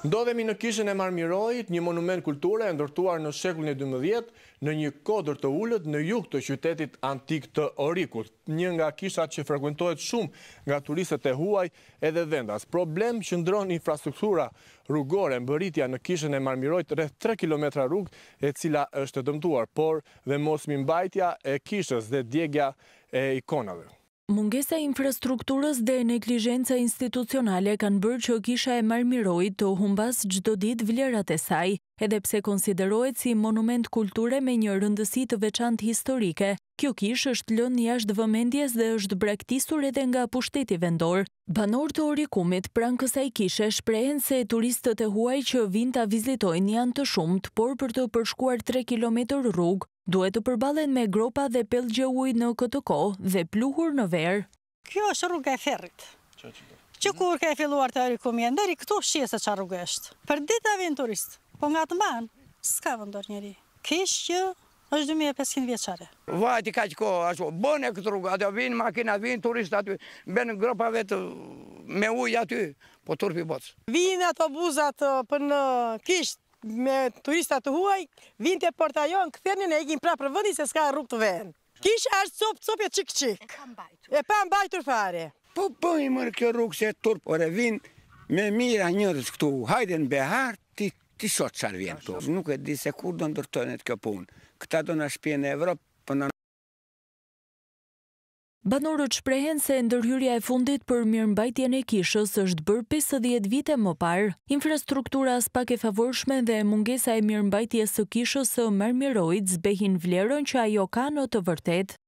Ndodhemi në kishën e Marmirojit, një monument kulturë e ndërtuar në shekullin e 12, në një kodër të ullët në juk të qytetit antik të Orikut. Një nga kishat që frekuentohet shumë nga turistët e huaj edhe vendas. Problem që ndron infrastruktura rrugore më bëritja në kishën e Marmirojit rreth 3 km rrugë e cila është të dëmtuar, por dhe mos mimbajtja e kishës dhe djegja e ikonave. Mungesa infrastrukturës dhe neglijenca institucionale kanë bërë që kisha e marmirojit të humbas gjdo dit vlerat e saj, edhe pse konsiderojt si monument kulture me një rëndësi të veçant historike. Kjo kish është lën një ashtë vëmendjes dhe është brektisur edhe nga pushteti vendor. Banor të orikumit, pranë kësaj kishe shprehen se turistët e huaj që vind të vizitojnë janë të shumët, por për të përshkuar 3 km rrugë, duhet të përbalen me gropa dhe pelgje ujë në këtë ko dhe pluhur në verë. Kjo është rrugë e ferrit. Që mhm. kur ka e filluar të rikumje, ndëri këtu shqie se rrugë është. Për ditë a vinë turist, po nga të manë, s'ka vëndor njeri. Kish që është 2500 vjeqare. Vajti ka që ko, bënë e këtë rrugë, atë vinë makina, vinë turist aty, benë gropa vetë me ujë aty, po turpi botës. Vinë ato buzat uh, për në kishtë, me turista të huaj, të porta jo në këthenin e egin pra për vëndi se s'ka rrug të venë. Kisha është copë, copë e qikë qikë. E pa mbajtur. E fare. Po bëj mërë kjo rrugë se turpë, ore vinë me mira njërës këtu, hajde në behar, ti, ti shotë qarë vjenë tu. Nuk e di se kur do ndërtojnë e të kjo punë. Këta do në shpje në Evropë, për po në Banorët shprehen se ndërhyrja e fundit për mirë mbajtje në kishës është bërë 50 vite më parë. Infrastruktura as pak e favorshme dhe mungesa e mirë mbajtje së kishës së mërmirojt zbehin vlerën që ajo ka në të vërtet.